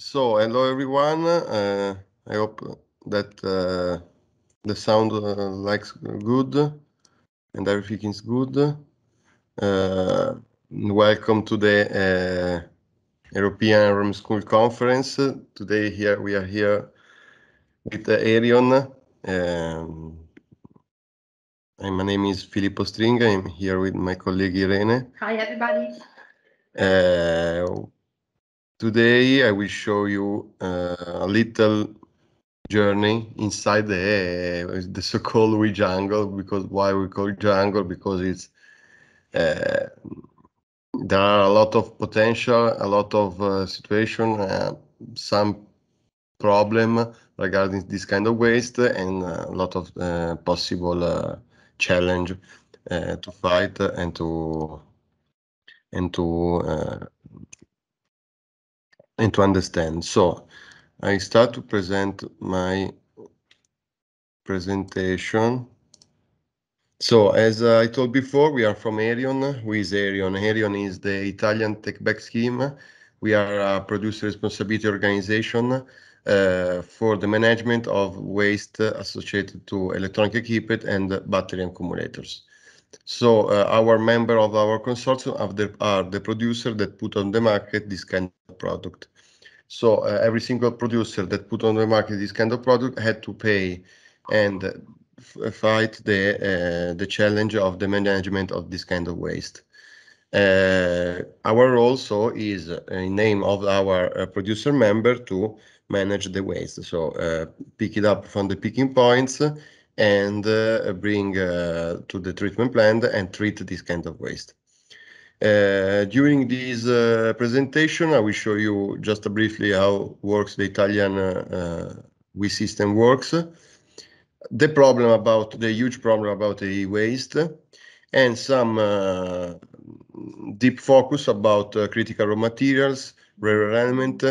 So, hello everyone. Uh, I hope that uh, the sound uh, likes good and everything is good. Uh, welcome to the uh, European Rome School Conference. Today here we are here with uh, Arion. Um, my name is Filippo Stringa. I'm here with my colleague Irene. Hi everybody. Today I will show you uh, a little journey inside the uh, the so-called we jungle because why we call jungle because it's uh, there are a lot of potential, a lot of uh, situation, uh, some problem regarding this kind of waste and a lot of uh, possible uh, challenge to fight and to and to and to understand. So I start to present my presentation. So as uh, I told before, we are from Arion. Who is Arion? Arion is the Italian tech back scheme. We are a producer responsibility organization uh, for the management of waste associated to electronic equipment and battery accumulators. So uh, our member of our consortium are the, are the producer that put on the market this kind of product. So uh, every single producer that put on the market this kind of product had to pay and uh, fight the uh, the challenge of the management of this kind of waste. Uh, our role also is in name of our producer member to manage the waste. So pick it up from the picking points and uh, bring uh, to the treatment plant and treat this kind of waste. Uh, during this uh, presentation, I will show you just briefly how works the Italian uh, uh system works, the problem about the huge problem about the waste, and some uh, deep focus about critical raw materials, rare element,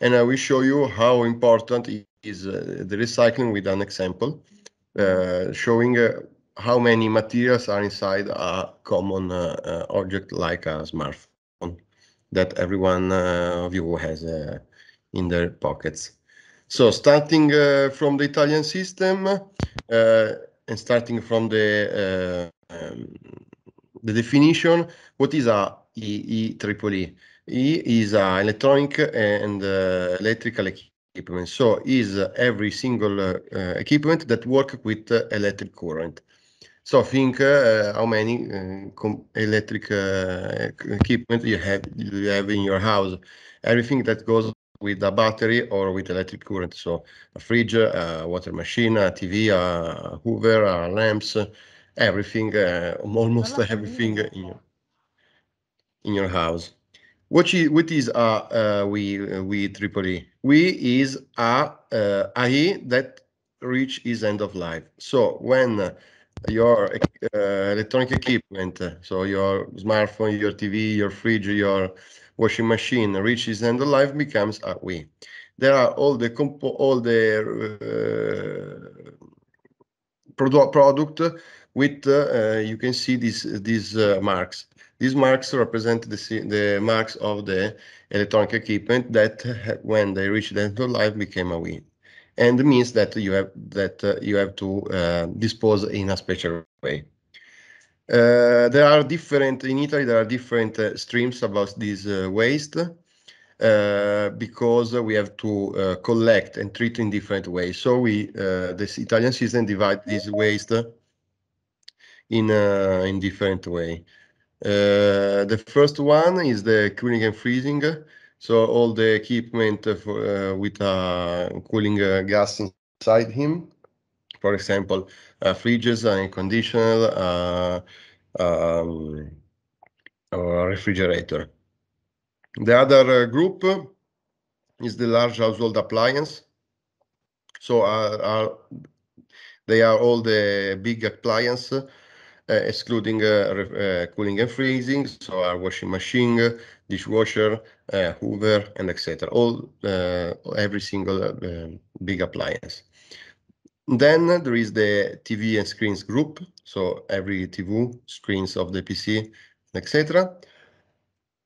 and I will show you how important is the recycling with an example, showing how many materials are inside a common uh, object like a smartphone that everyone uh, of you has uh, in their pockets. So starting uh, from the Italian system uh, and starting from the uh, um, the definition, what is a EEEE? E is electronic and electrical equipment. So is every single equipment that work with electric current. So think uh, uh, how many uh, electric uh, equipment you have you have in your house. Everything that goes with a battery or with electric current. So a fridge, a water machine, a TV, a Hoover, a lamps, everything, uh, almost everything in your in your house. What is what is a we we triple E? We is a IE uh, that reach is end of life. So when your uh, electronic equipment, so your smartphone, your TV, your fridge, your washing machine reaches end of life becomes a we. There are all the all the uh, produ product with uh, you can see these these marks. These marks represent the, the, marks of the electronic equipment that, when they reach the end of life, became a win and means that you have that uh, you have to uh, dispose in a special way. Uh, there are different in Italy. There are different uh, streams about this uh, waste uh, because we have to collect and treat in different ways. So we this Italian system divide this waste in in different way. the first one is the cooling and freezing. So all the equipment for, uh, with uh, cooling uh, gas inside him, for example, fridges, and conditioner, um, or refrigerator. The other group is the large household appliance. So they are all the big appliances uh, excluding uh, uh, cooling and freezing, so our washing machine, dishwasher, Hoover, and etc. All every single big appliance. Then there is the TV and screens group, so every TV, screens of the PC, etc.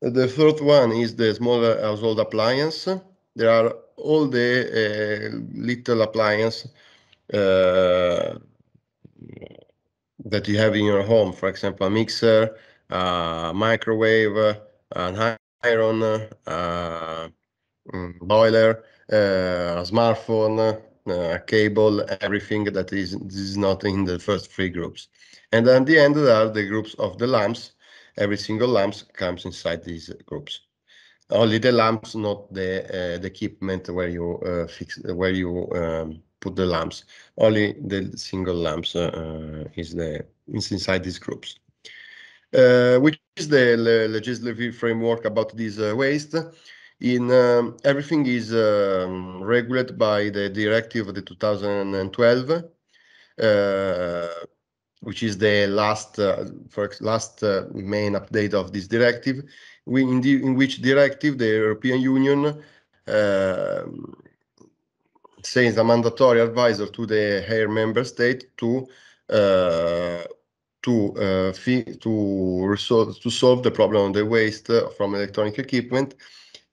The third one is the smaller household appliance. There are all the uh, little appliance uh, that you have in your home, for example, a mixer, uh, microwave, uh, an iron, uh, boiler, a smartphone, a cable, everything that is, is not in the first three groups. And at the end, there are the groups of the lamps. Every single lamps comes inside these groups. Only the lamps, not the uh, the equipment where you uh, fix where you um, put the lamps. Only the single lamps uh, uh, is the is inside these groups. Uh, which is the le legislative framework about this waste? in um, everything is um, regulated by the directive of the 2012 uh, which is the last uh, last uh, main update of this directive we, in, the, in, which directive the european union um, says a mandatory advisor to the higher member state to uh, to uh, to resolve to solve the problem of the waste from electronic equipment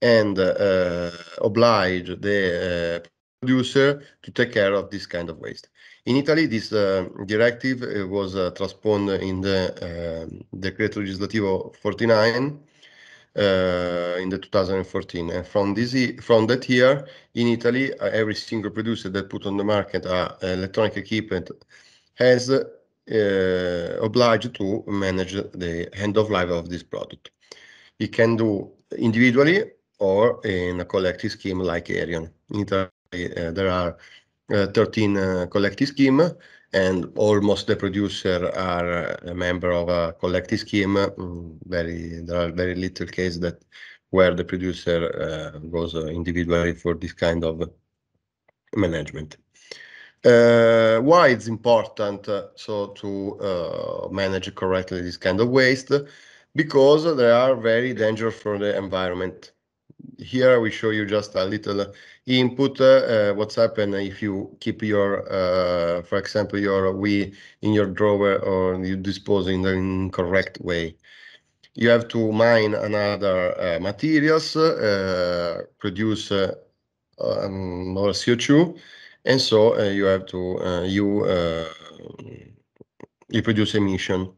and uh, oblige the uh, producer to take care of this kind of waste. In Italy, this uh, directive uh, was transposed in the Decreto Legislativo 49 uh, in the 2014. And from this from that year in Italy, uh, every single producer that put on the market uh, electronic equipment has obliged to manage the end of life of this product. It can do individually or in a collective scheme like Arion. In Italy, there are 13 collective scheme and almost the producer are a member of a collective scheme. Mm, very, there are very little cases that where the producer uh, goes individually for this kind of management. Uh, why it's important uh, so to uh, manage correctly this kind of waste because they are very dangerous for the environment here we show you just a little input, uh, what's happen if you keep your, uh, for example, your Wii in your drawer or you dispose in the incorrect way. You have to mine another uh, materials, produce um, more CO2, and so uh, you have to uh, you uh, you produce emission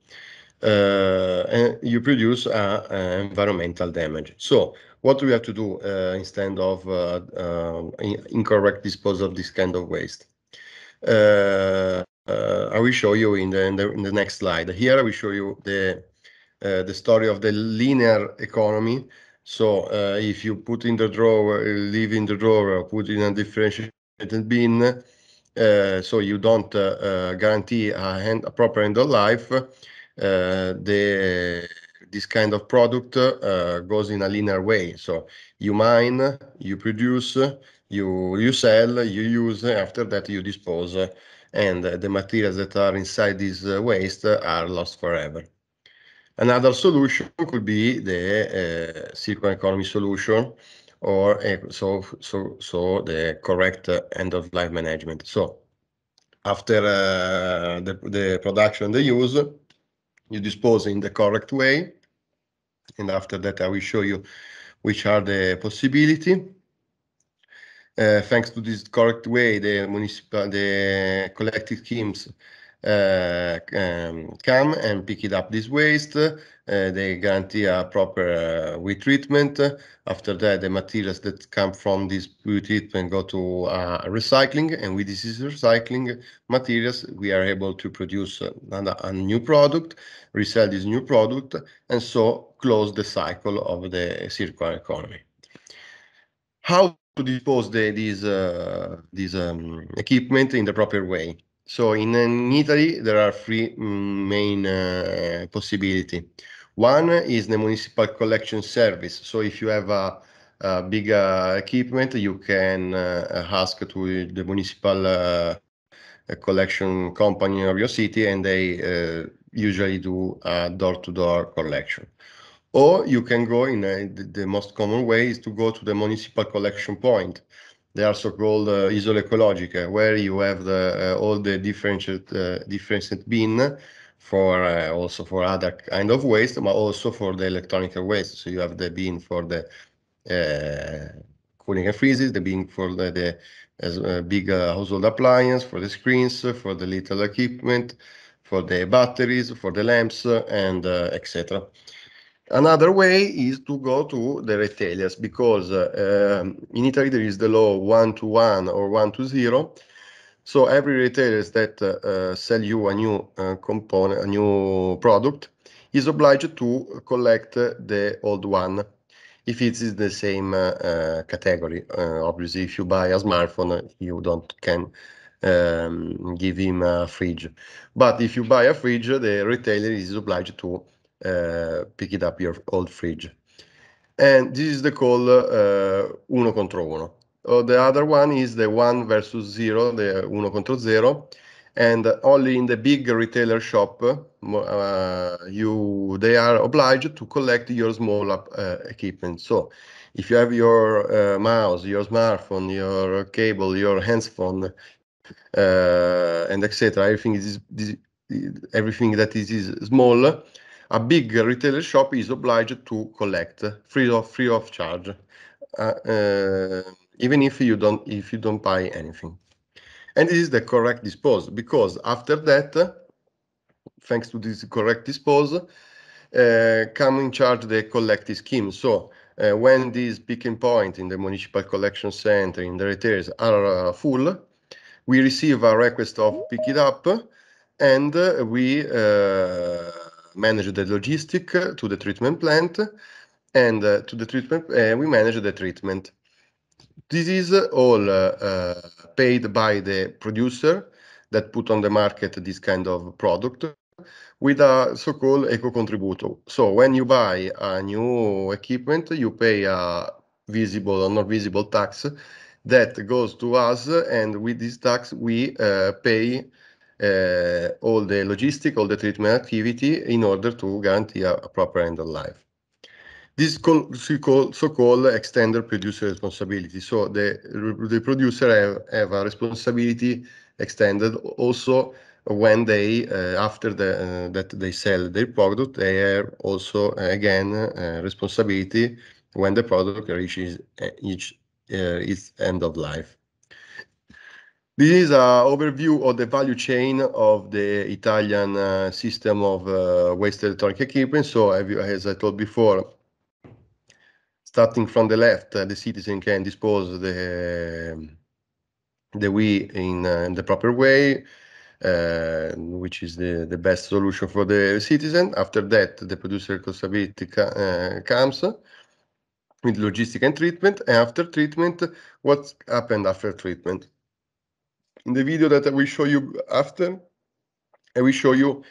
and you produce environmental damage so what do we have to do uh, instead of uh, uh, incorrect disposal of this kind of waste? I will show you in the, in the, in the next slide. Here I will show you the the story of the linear economy. So if you put in the drawer, leave in the drawer, put in a differentiated bin, uh, so you don't uh, uh, guarantee a, hand, a, proper end of life, the this kind of product uh, goes in a linear way. So you mine, you produce, you you sell, you use. After that, you dispose, and the materials that are inside this uh, waste are lost forever. Another solution could be the uh, circular economy solution, or so so so the correct end of life management. So after uh, the the production, the use, you dispose in the correct way, and after that I will show you which are the possibility. Uh, thanks to this correct way, the municipal, the collective schemes uh, um, come and pick it up this waste. Uh, they guarantee a proper uh, treatment. After that, the materials that come from this treatment go to uh, recycling, and with this recycling materials, we are able to produce a, a new product, resell this new product, and so close the cycle of the circular economy. How to dispose the, these uh, these um, equipment in the proper way. So in, in Italy, there are three mm, main uh, possibility. One is the municipal collection service. So if you have a, a big uh, equipment, you can uh, ask to the municipal uh, collection company of your city, and they uh, usually do a door-to-door -door collection. Or you can go in uh, the most common way is to go to the municipal collection point they are so-called uh, where you have the, uh, all the differentiated, uh, differentiated bin for uh, also for other kind of waste, but also for the electronic waste. So you have the bin for the uh, cooling and freezes, the bin for the, the as a uh, big uh, household appliance, for the screens, for the little equipment, for the batteries, for the lamps, and uh, etc. Another way is to go to the retailers because uh, in Italy there is the law one to one or one to zero. So every retailers that uh, uh, sell you a new uh, component, a new product, is obliged to collect the old one if it is the same uh, uh, category. obviously, if you buy a smartphone, you don't can um, give him a fridge. But if you buy a fridge, the retailer is obliged to uh, pick it up your old fridge. And this is the call uh, uno contro uno. Uh, the other one is the one versus zero, the uno contro zero. And only in the big retailer shop, uh, you they are obliged to collect your small uh, equipment. So if you have your uh, mouse, your smartphone, your cable, your hands phone, uh, and etc., everything is, everything that is, is small a big retailer shop is obliged to collect free of free of charge, uh, uh, even if you don't if you don't buy anything. And this is the correct dispose because after that, thanks to this correct dispose, uh, come in charge the collective scheme. So uh, when these picking points in the municipal collection center in the retailers are uh, full, we receive a request of pick it up, and uh, we manage the logistic to the treatment plant and uh, to the treatment uh, we manage the treatment this is all uh, uh paid by the producer that put on the market this kind of product with a so-called eco-contributor. So when you buy a new equipment, you pay a visible or not visible tax that goes to us, and with this tax, we uh, pay Eh, all the logistic, all the treatment activity in order to guarantee a, a proper end of life. This so-called so called extended producer responsibility. So the, the producer have, have a responsibility extended also when they uh, after the, uh, that they sell their product they have also uh, again responsibility when the product reaches each its end of life this is an overview of the value chain of the Italian uh, system of uh, waste electronic equipment. So as I told before, starting from the left, uh, the citizen can dispose the, um, the Wii in, uh, in the proper way, uh, which is the, the best solution for the citizen. After that, the producer responsibility uh, comes with logistic and treatment. And after treatment, what happened after treatment? in the video that I will show you after, I will show you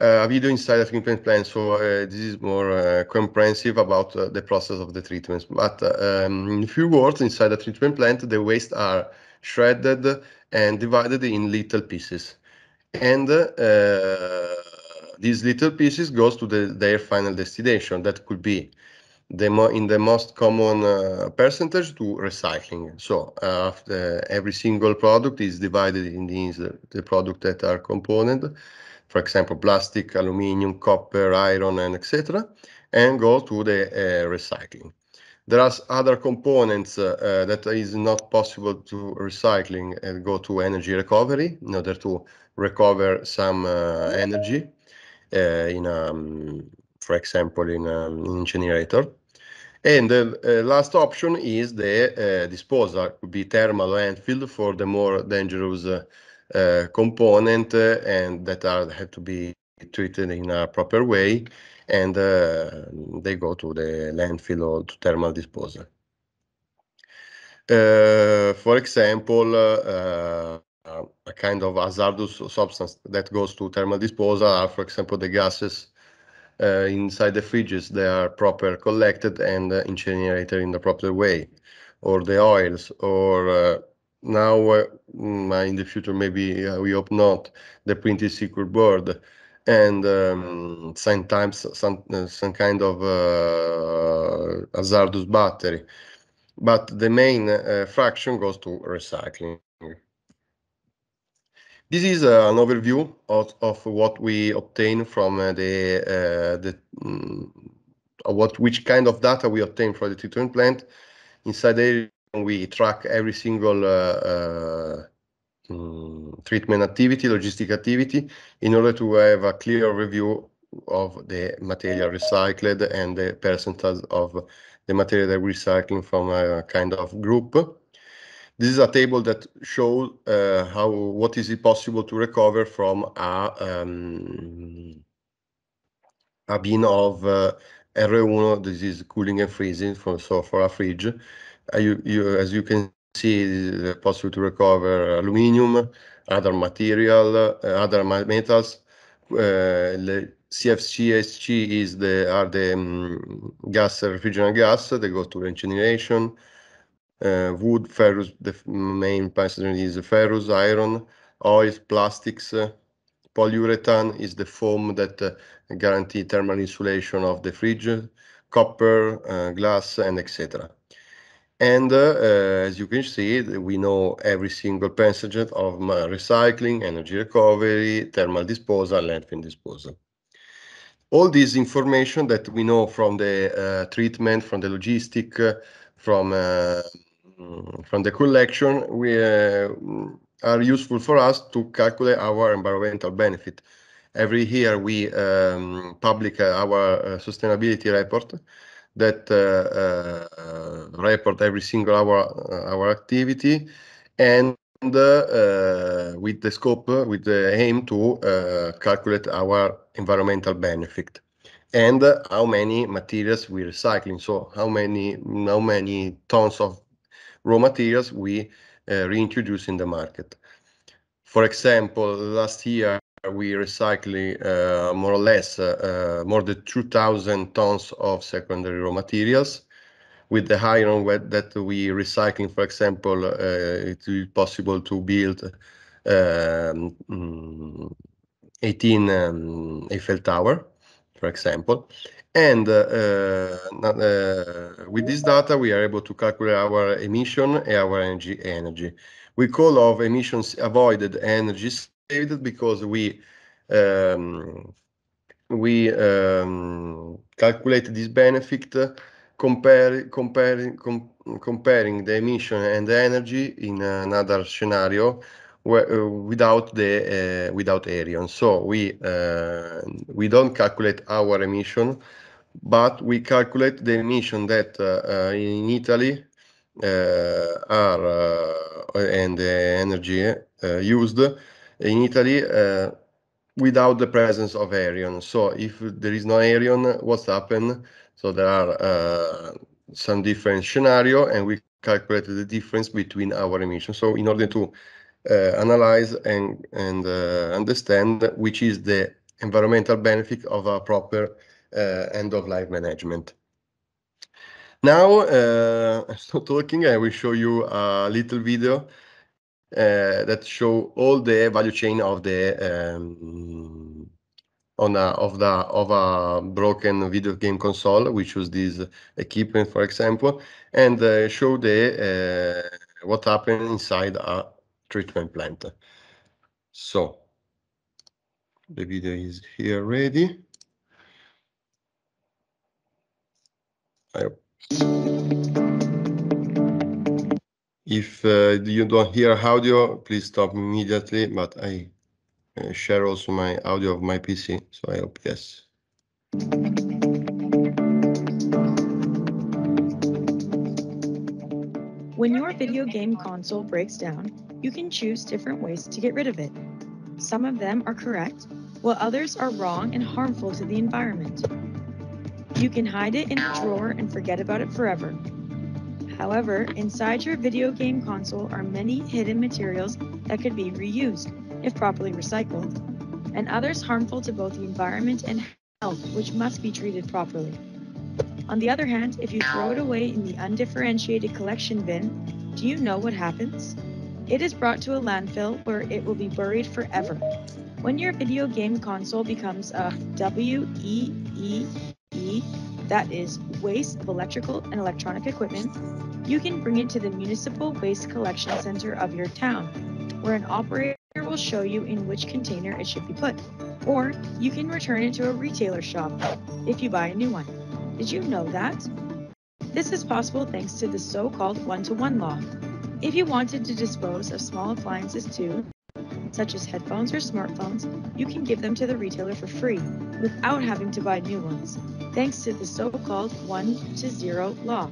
uh, a video inside a treatment plan. So uh, this is more uh, comprehensive about uh, the process of the treatments. But uh, um, in few words, inside a treatment plant, the waste are shredded and divided in little pieces. And uh, these little pieces goes to the, their final destination. That could be the mo in the most common uh, percentage to recycling. So uh, after every single product is divided in these uh, the product that are component, for example, plastic, aluminium, copper, iron, and etc., and go to the uh, recycling. There are other components uh, uh, that is not possible to recycling and go to energy recovery in order to recover some energy in um, for example, in an um, generator. And the uh, last option is the uh, disposal, could be thermal landfill for the more dangerous uh, component and that are, have to be treated in a proper way and they go to the landfill or to thermal disposal. for example, uh, a kind of hazardous substance that goes to thermal disposal are, for example, the gases uh, inside the fridges they are proper collected and uh, incinerated in the proper way, or the oils, or uh, now mm, in the future maybe we hope not the printed circuit board and um, sometimes some some kind of uh, hazardous battery. But the main uh, fraction goes to recycling. This is uh, an overview of, of what we obtain from uh, the, uh, the mm, uh, what which kind of data we obtain from the tutoring plant. Inside there, we track every single uh, uh, mm, treatment activity, logistic activity, in order to have a clear review of the material recycled and the percentage of the material that we're recycling from a kind of group. This is a table that shows uh, how what is it possible to recover from a, um, a bin of uh, R1. This is cooling and freezing. From, so for a fridge, uh, you, you, as you can see, it is uh, possible to recover aluminium, other material, uh, other metals. The, uh, CFCSG is the are the um, gas refrigerant gas. They go to incineration. Uh, wood, ferrous, the main passenger is ferrous, iron, oil, plastics, uh, polyurethane is the foam that uh, guarantee thermal insulation of the fridge, copper, uh, glass, and etc. And uh, uh, as you can see, we know every single passenger of recycling, energy recovery, thermal disposal, landfill disposal. All this information that we know from the treatment, from the logistic, from Mm, from the collection we, uh, are useful for us to calculate our environmental benefit. Every year we um, publish uh, our uh, sustainability report that report every single hour our activity and uh, with the scope, with the aim to uh, calculate our environmental benefit and uh, how many materials we're recycling. So how many how many tons of raw materials we uh, reintroduce in the market. For example, last year we recycled uh, more or less uh, uh, more than 2,000 tons of secondary raw materials. With the iron that we recycling, for example, uh, it is possible to build um, mm, 18 um, Eiffel Tower, for example. And uh, uh, with this data, we are able to calculate our emission and our energy energy. We call of emissions avoided energy saved because we um, we um, calculate this benefit comparing comparing com comparing the emission and the energy in another scenario uh, without the uh, without Arion. So we uh, we don't calculate our emission, but we calculate the emission that uh, uh in Italy uh, are and the energy used in Italy without the presence of Arion. So if there is no Arion, what's happened? So there are some different scenario, and we calculate the difference between our emissions. So in order to uh, analyze and, and uh, understand which is the environmental benefit of a proper uh, end-of-life management. Now, uh, I'm stop talking, I will show you a little video uh, that show all the value chain of the um, on a, of the of a broken video game console, which was this equipment, for example, and uh, show the uh, what happened inside a treatment plant. So the video is here ready. If uh, you don't hear audio, please stop immediately, but I uh, share also my audio of my PC, so I hope yes. When your video game console breaks down, you can choose different ways to get rid of it. Some of them are correct, while others are wrong and harmful to the environment. You can hide it in a drawer and forget about it forever. However, inside your video game console are many hidden materials that could be reused, if properly recycled, and others harmful to both the environment and health, which must be treated properly. On the other hand, if you throw it away in the undifferentiated collection bin, do you know what happens? It is brought to a landfill where it will be buried forever. When your video game console becomes a WEEE, -E, that is waste of electrical and electronic equipment, you can bring it to the municipal waste collection center of your town, where an operator will show you in which container it should be put. Or you can return it to a retailer shop if you buy a new one. Did you know that? This is possible thanks to the so called one to one law. If you wanted to dispose of small appliances too, such as headphones or smartphones, you can give them to the retailer for free without having to buy new ones, thanks to the so called one to zero law.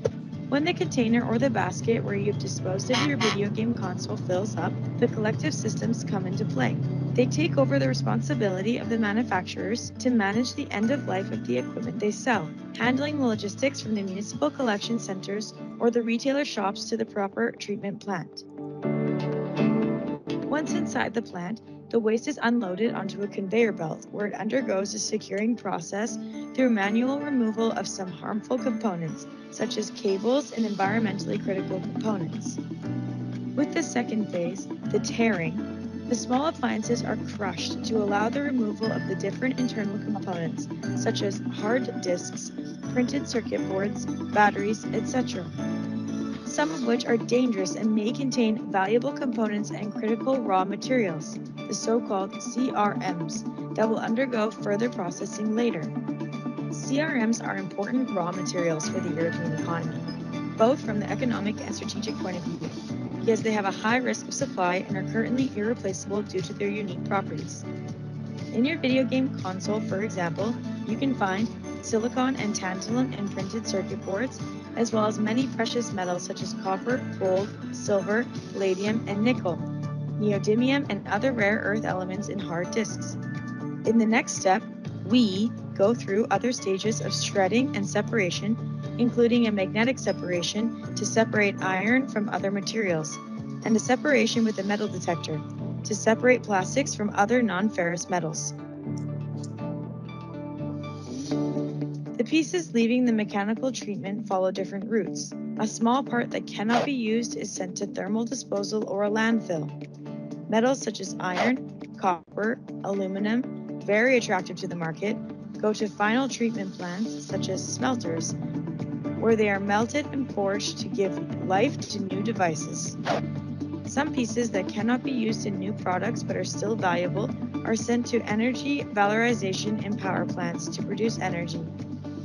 When the container or the basket where you've disposed of your video game console fills up, the collective systems come into play. They take over the responsibility of the manufacturers to manage the end of life of the equipment they sell, handling the logistics from the municipal collection centers or the retailer shops to the proper treatment plant. Once inside the plant, the waste is unloaded onto a conveyor belt where it undergoes a securing process through manual removal of some harmful components, such as cables and environmentally critical components. With the second phase, the tearing, the small appliances are crushed to allow the removal of the different internal components, such as hard disks, printed circuit boards, batteries, etc some of which are dangerous and may contain valuable components and critical raw materials the so-called CRMs that will undergo further processing later. CRMs are important raw materials for the European economy, both from the economic and strategic point of view, because they have a high risk of supply and are currently irreplaceable due to their unique properties. In your video game console, for example, you can find silicon and tantalum in printed circuit boards, as well as many precious metals such as copper, gold, silver, palladium, and nickel, neodymium, and other rare earth elements in hard disks. In the next step, we go through other stages of shredding and separation, including a magnetic separation to separate iron from other materials, and a separation with a metal detector to separate plastics from other non-ferrous metals. The pieces leaving the mechanical treatment follow different routes. A small part that cannot be used is sent to thermal disposal or a landfill. Metals such as iron, copper, aluminum, very attractive to the market, go to final treatment plants such as smelters, where they are melted and forged to give life to new devices. Some pieces that cannot be used in new products but are still valuable are sent to energy valorization and power plants to produce energy.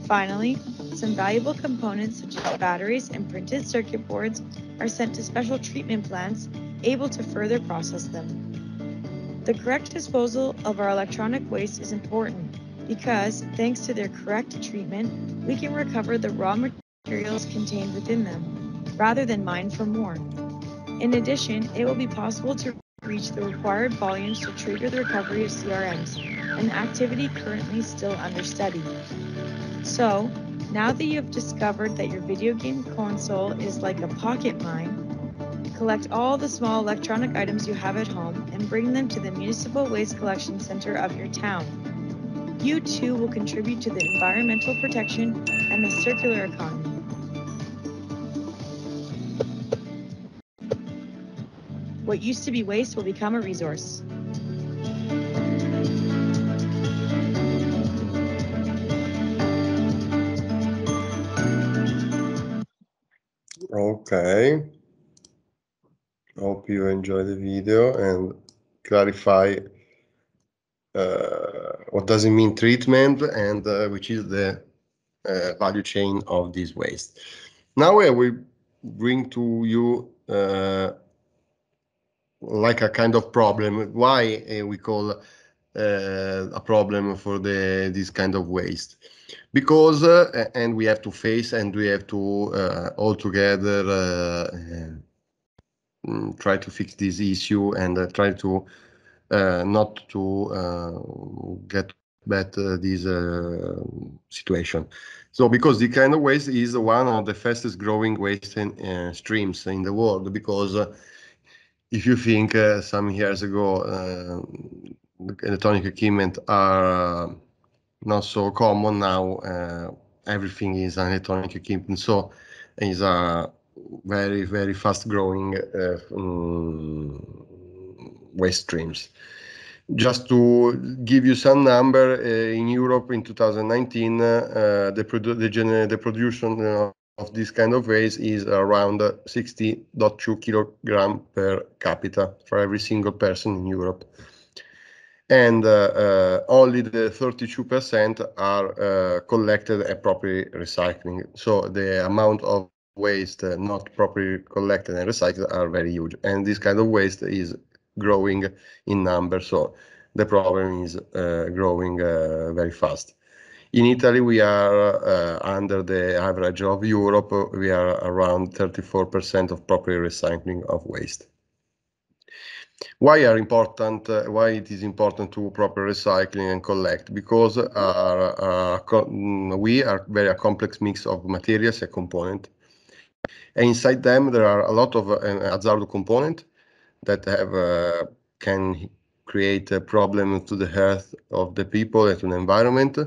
Finally, some valuable components such as batteries and printed circuit boards are sent to special treatment plants able to further process them. The correct disposal of our electronic waste is important because, thanks to their correct treatment, we can recover the raw materials contained within them rather than mine for more. In addition, it will be possible to reach the required volumes to trigger the recovery of CRMs, an activity currently still under study. So, now that you have discovered that your video game console is like a pocket mine, collect all the small electronic items you have at home and bring them to the Municipal Waste Collection Center of your town. You too will contribute to the environmental protection and the circular economy. What used to be waste will become a resource. Okay. Hope you enjoy the video and clarify uh, what does it mean treatment and uh, which is the uh, value chain of this waste. Now I will bring to you uh, like a kind of problem why uh, we call uh, a problem for the this kind of waste because and we have to face and we have to all together Mm, try to fix this issue and uh, try to uh, not to uh, get back uh, this uh, situation. So because the kind of waste is one of the fastest growing waste in, uh, streams in the world because if you think some years ago electronic equipment are not so common now everything is an electronic equipment so it's a very very fast growing uh, mm, waste streams. Just to give you some number, uh, in Europe in 2019, uh, the produ the, the production uh, of this kind of waste is around 60.2 kilogram per capita for every single person in Europe. And uh, uh, only the 32% are uh, collected and properly recycling. So the amount of waste not properly collected and recycled are very huge. And this kind of waste is growing in number. So the problem is uh, growing uh, very fast. In Italy, we are uh, under the average of Europe. We are around 34% of properly recycling of waste. Why are important? Uh, why it is important to proper recycling and collect? Because uh, we are very a complex mix of materials and component and inside them, there are a lot of uh, Azzardo component that have uh, can create a problem to the health of the people and to the environment,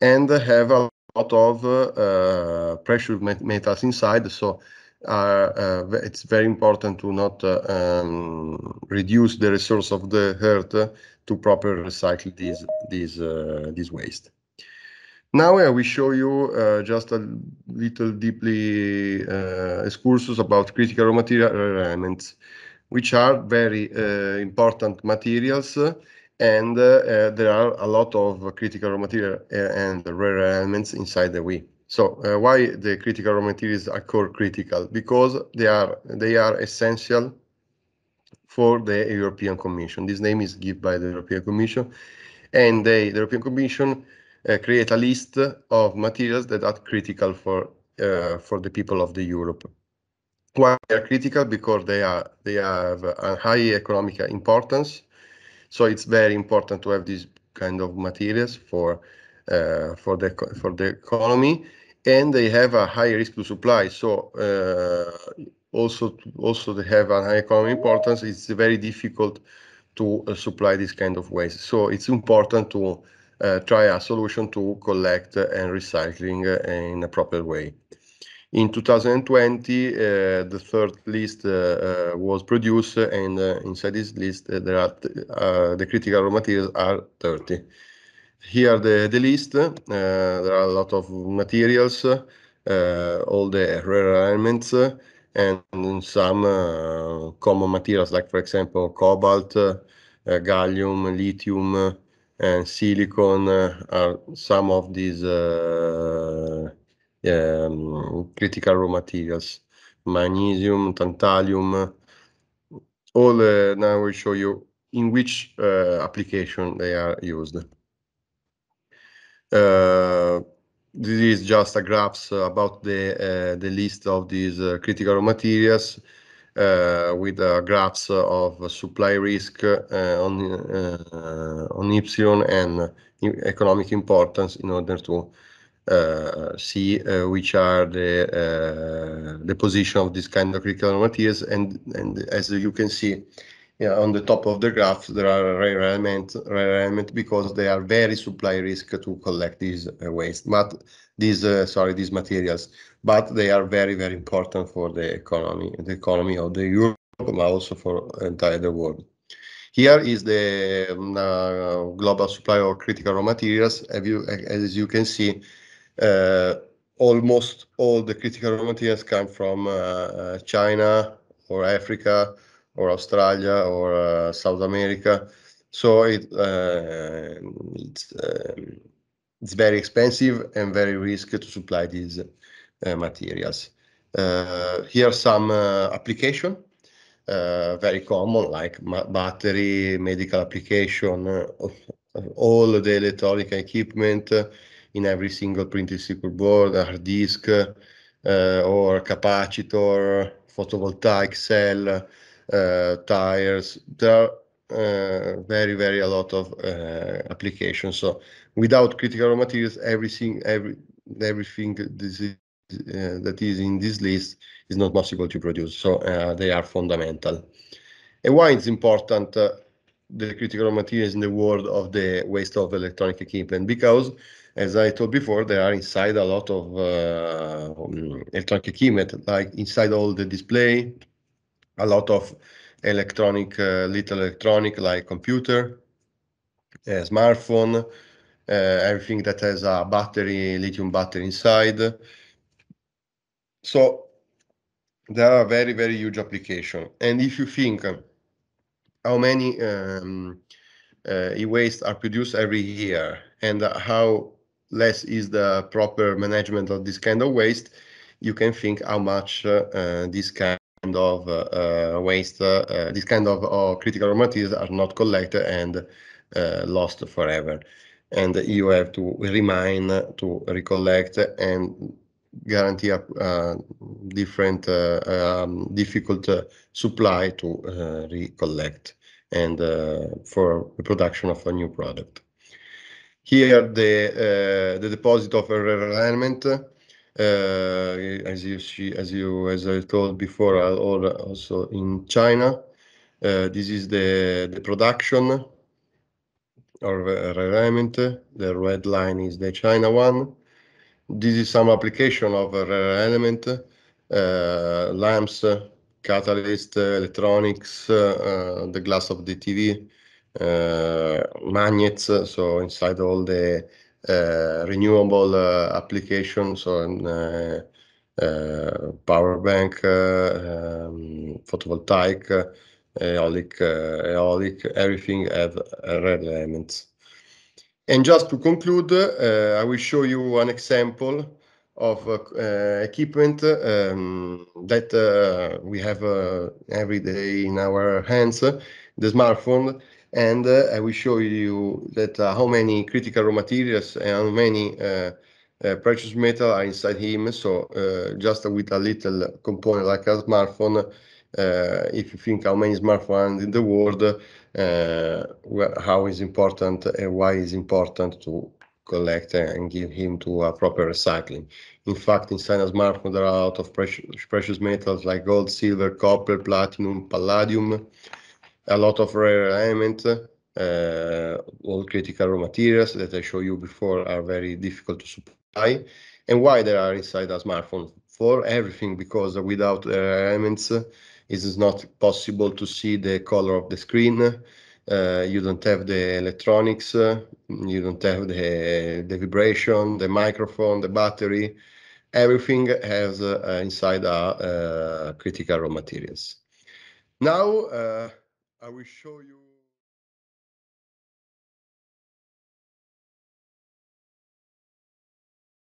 and have a lot of uh, uh pressure metals inside. So uh, it's very important to not uh, um, reduce the resource of the earth to proper recycle these these these waste. Now I will show you uh, just a little deeply uh, excursus about critical raw material uh, elements, which are very uh, important materials, and uh, uh, there are a lot of critical raw material and rare elements inside the Wii. So why the critical raw materials are core critical? Because they are they are essential for the European Commission. This name is given by the European Commission, and they, the European Commission uh, create a list of materials that are critical for uh, for the people of the Europe. Why they are critical? Because they are they have a high economic importance. So it's very important to have this kind of materials for uh, for the for the economy, and they have a high risk to supply. So uh, also also they have a high economic importance. It's very difficult to uh, supply this kind of waste. So it's important to uh, try a solution to collect and recycling in a proper way. In 2020, uh, the third list uh, was produced, and inside this list, there are the critical raw materials are 30 here the, the list. Uh, there are a lot of materials, uh, all the rare elements, uh, and some common materials, like, for example, cobalt, gallium, lithium, and silicon uh, are some of these uh, um, critical raw materials. Magnesium, tantalum, all uh, now we show you in which application they are used. Uh, this is just a graph about the uh, the list of these uh, critical materials uh, with uh, graphs of supply risk uh, on on epsilon and economic importance in order to uh, see uh, which are the uh, the position of this kind of critical materials and and as you can see on the top of the graph there are rare elements rare element because they are very supply risk to collect these waste but these uh, sorry these materials, but they are very very important for the economy the economy of the Europe, but also for entire the world. Here is the um, uh, global supply of critical raw materials. You, as you can see, uh, almost all the critical raw materials come from uh, uh China or Africa or Australia or uh, South America. So it, uh, it's um, it's very expensive and very risky to supply these uh, materials. Uh, here are some uh, application, uh, very common like battery, medical application, uh, all the electronic equipment uh, in every single printed circuit board, hard disk, or capacitor, photovoltaic cell, tires. There are very, very a lot of applications. So without critical raw materials, everything, every everything this is, uh, that is in this list is not possible to produce. So uh, they are fundamental. And why it's important uh, the critical raw materials in the world of the waste of electronic equipment? Because as I told before, they are inside a lot of uh, mm, electronic equipment, like inside all the display, a lot of electronic, uh, little electronic like computer, uh, smartphone, uh, everything that has a battery, lithium battery inside. So there are very, very huge application. And if you think how many um, uh, e-waste are produced every year and how less is the proper management of this kind of waste, you can think how much uh, this kind of uh, uh waste, uh, this kind of critical materials are not collected and lost forever and you have to remind to recollect and guarantee a uh, different uh, um, difficult uh, supply to uh, recollect and uh, for the production of a new product. Here the uh, the deposit of realignment, as you see, as you as I told before, also in China. this is the the production or element. The red line is the China one. This is some application of rare element, uh, lamps, catalyst, electronics, uh, the glass of the TV, uh, magnets, so inside all the uh, renewable uh, applications, so an, uh, power bank, um, photovoltaic, Aeolic, uh, Aeolic, everything have rare elements. And just to conclude, uh, I will show you an example of uh, uh, equipment um, that we have every day in our hands, the smartphone, and uh, I will show you that uh, how many critical raw materials and how many uh, precious metal are inside him. So just with a little component like a smartphone, Eh, if you think how many smartphones in the world, eh, how is important and why is important to collect and give him to a proper recycling. In fact, inside a smartphone, there are a lot of precious, precious metals like gold, silver, copper, platinum, palladium, a lot of rare elements, uh, eh, all critical raw materials that I showed you before are very difficult to supply. And why they are inside a smartphone? For everything, because without rare elements, it is not possible to see the color of the screen. Uh, you don't have the electronics. Mm, you don't have the, the vibration, the microphone, the battery. Everything has uh, inside our uh, critical raw materials. Now, I will show you